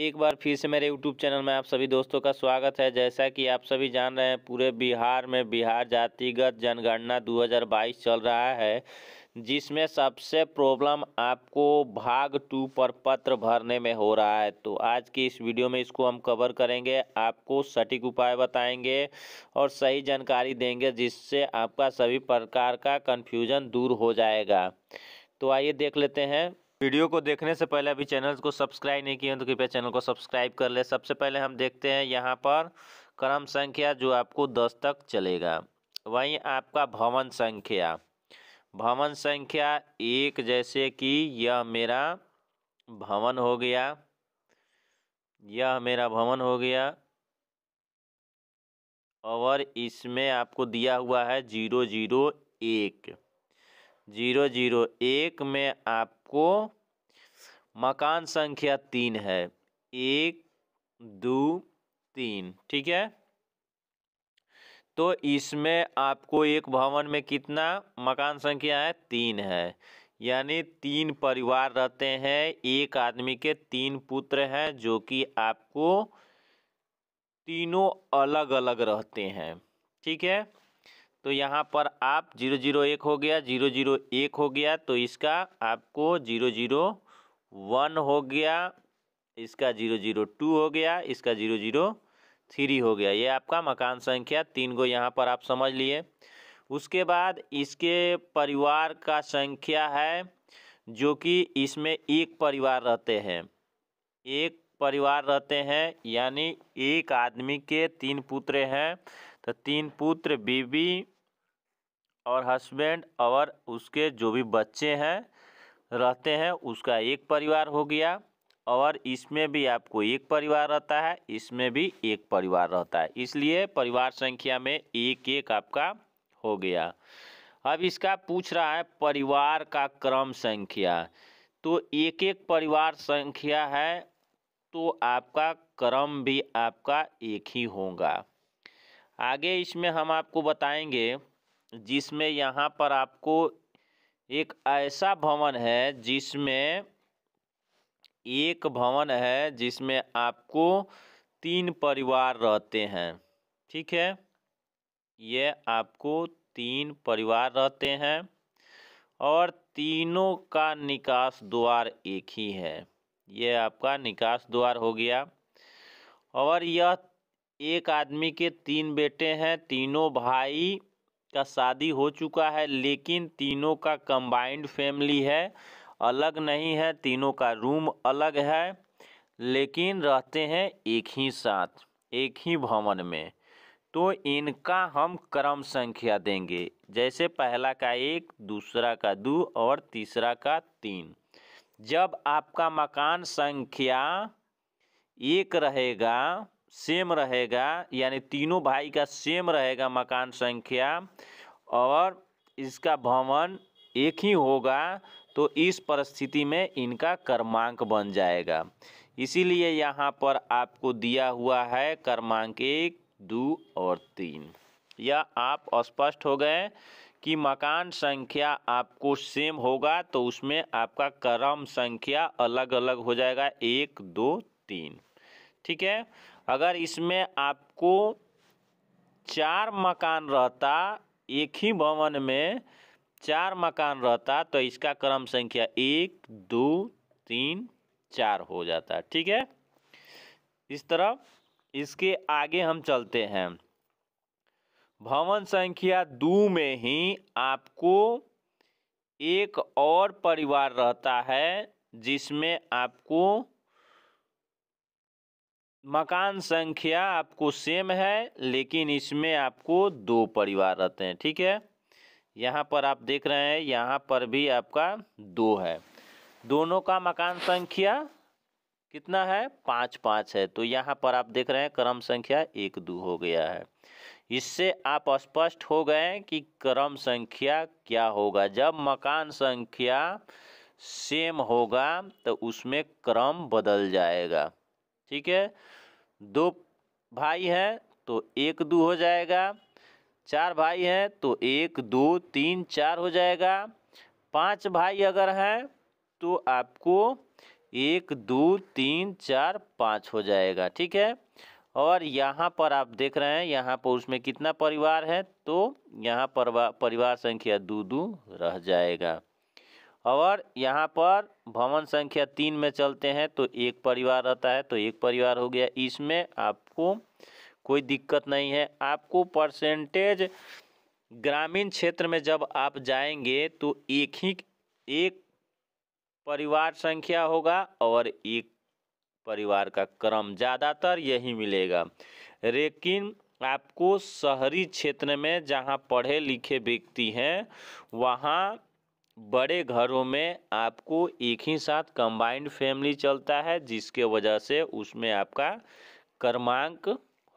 एक बार फिर से मेरे YouTube चैनल में आप सभी दोस्तों का स्वागत है जैसा कि आप सभी जान रहे हैं पूरे बिहार में बिहार जातिगत जनगणना 2022 चल रहा है जिसमें सबसे प्रॉब्लम आपको भाग टू पर पत्र भरने में हो रहा है तो आज की इस वीडियो में इसको हम कवर करेंगे आपको सटीक उपाय बताएंगे और सही जानकारी देंगे जिससे आपका सभी प्रकार का कन्फ्यूज़न दूर हो जाएगा तो आइए देख लेते हैं वीडियो को देखने से पहले अभी चैनल को सब्सक्राइब नहीं किया तो कृपया चैनल को सब्सक्राइब कर ले सबसे पहले हम देखते हैं यहाँ पर क्रम संख्या जो आपको दस तक चलेगा वहीं आपका भवन संख्या भवन संख्या एक जैसे कि यह मेरा भवन हो गया यह मेरा भवन हो गया और इसमें आपको दिया हुआ है जीरो जीरो एक जीरो जीरो एक में आपको मकान संख्या तीन है एक दो तीन ठीक है तो इसमें आपको एक भवन में कितना मकान संख्या है तीन है यानी तीन परिवार रहते हैं एक आदमी के तीन पुत्र हैं जो कि आपको तीनों अलग अलग रहते हैं ठीक है तो यहाँ पर आप जीरो जीरो एक हो गया जीरो जीरो एक हो गया तो इसका आपको जीरो जीरो वन हो गया इसका जीरो जीरो टू हो गया इसका जीरो जीरो थ्री हो गया ये आपका मकान संख्या तीन को यहाँ पर आप समझ लिए उसके बाद इसके परिवार का संख्या है जो कि इसमें एक परिवार रहते हैं एक परिवार रहते हैं यानी एक आदमी के तीन पुत्र हैं तो तीन पुत्र बीबी और हस्बैंड और उसके जो भी बच्चे हैं रहते हैं उसका एक परिवार हो गया और इसमें भी आपको एक परिवार रहता है इसमें भी एक परिवार रहता है इसलिए परिवार संख्या में एक एक आपका हो गया अब इसका पूछ रहा है परिवार का क्रम संख्या तो एक एक परिवार संख्या है तो आपका क्रम भी आपका एक ही होगा आगे इसमें हम आपको बताएंगे जिसमें यहाँ पर आपको एक ऐसा भवन है जिसमें एक भवन है जिसमें आपको तीन परिवार रहते हैं ठीक है ये आपको तीन परिवार रहते हैं और तीनों का निकास द्वार एक ही है ये आपका निकास द्वार हो गया और यह एक आदमी के तीन बेटे हैं तीनों भाई का शादी हो चुका है लेकिन तीनों का कंबाइंड फैमिली है अलग नहीं है तीनों का रूम अलग है लेकिन रहते हैं एक ही साथ एक ही भवन में तो इनका हम क्रम संख्या देंगे जैसे पहला का एक दूसरा का दो और तीसरा का तीन जब आपका मकान संख्या एक रहेगा सेम रहेगा यानी तीनों भाई का सेम रहेगा मकान संख्या और इसका भवन एक ही होगा तो इस परिस्थिति में इनका कर्मांक बन जाएगा इसीलिए यहाँ पर आपको दिया हुआ है कर्मांक एक दो और तीन या आप स्पष्ट हो गए कि मकान संख्या आपको सेम होगा तो उसमें आपका कर्म संख्या अलग अलग हो जाएगा एक दो तीन ठीक है अगर इसमें आपको चार मकान रहता एक ही भवन में चार मकान रहता तो इसका क्रम संख्या एक दो तीन चार हो जाता ठीक है इस तरह इसके आगे हम चलते हैं भवन संख्या दो में ही आपको एक और परिवार रहता है जिसमें आपको मकान संख्या आपको सेम है लेकिन इसमें आपको दो परिवार रहते हैं ठीक है यहाँ पर आप देख रहे हैं यहाँ पर भी आपका दो है दोनों का मकान संख्या कितना है पाँच पाँच है तो यहाँ पर आप देख रहे हैं क्रम संख्या एक दो हो गया है इससे आप स्पष्ट हो गए कि क्रम संख्या क्या होगा जब मकान संख्या सेम होगा तो उसमें क्रम बदल जाएगा ठीक है दो भाई है तो एक दो हो जाएगा चार भाई हैं तो एक दो तीन चार हो जाएगा पांच भाई अगर हैं तो आपको एक दो तीन चार पाँच हो जाएगा ठीक है और यहाँ पर आप देख रहे हैं यहाँ पर उसमें कितना परिवार है तो यहाँ पर परिवार संख्या दो दो रह जाएगा और यहाँ पर भवन संख्या तीन में चलते हैं तो एक परिवार रहता है तो एक परिवार हो गया इसमें आपको कोई दिक्कत नहीं है आपको परसेंटेज ग्रामीण क्षेत्र में जब आप जाएंगे तो एक ही एक परिवार संख्या होगा और एक परिवार का क्रम ज़्यादातर यही मिलेगा लेकिन आपको शहरी क्षेत्र में जहाँ पढ़े लिखे व्यक्ति हैं वहाँ बड़े घरों में आपको एक ही साथ कंबाइंड फैमिली चलता है जिसके वजह से उसमें आपका क्रमांक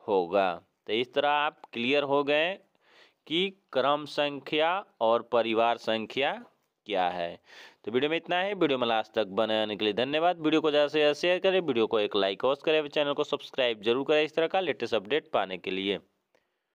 होगा तो इस तरह आप क्लियर हो गए कि क्रम संख्या और परिवार संख्या क्या है तो वीडियो में इतना है वीडियो में लास्ट तक बने रहने के लिए धन्यवाद वीडियो को ज़्यादा से ज़्यादा शेयर करें वीडियो को एक लाइक और करें चैनल को सब्सक्राइब जरूर करें इस तरह का लेटेस्ट अपडेट पाने के लिए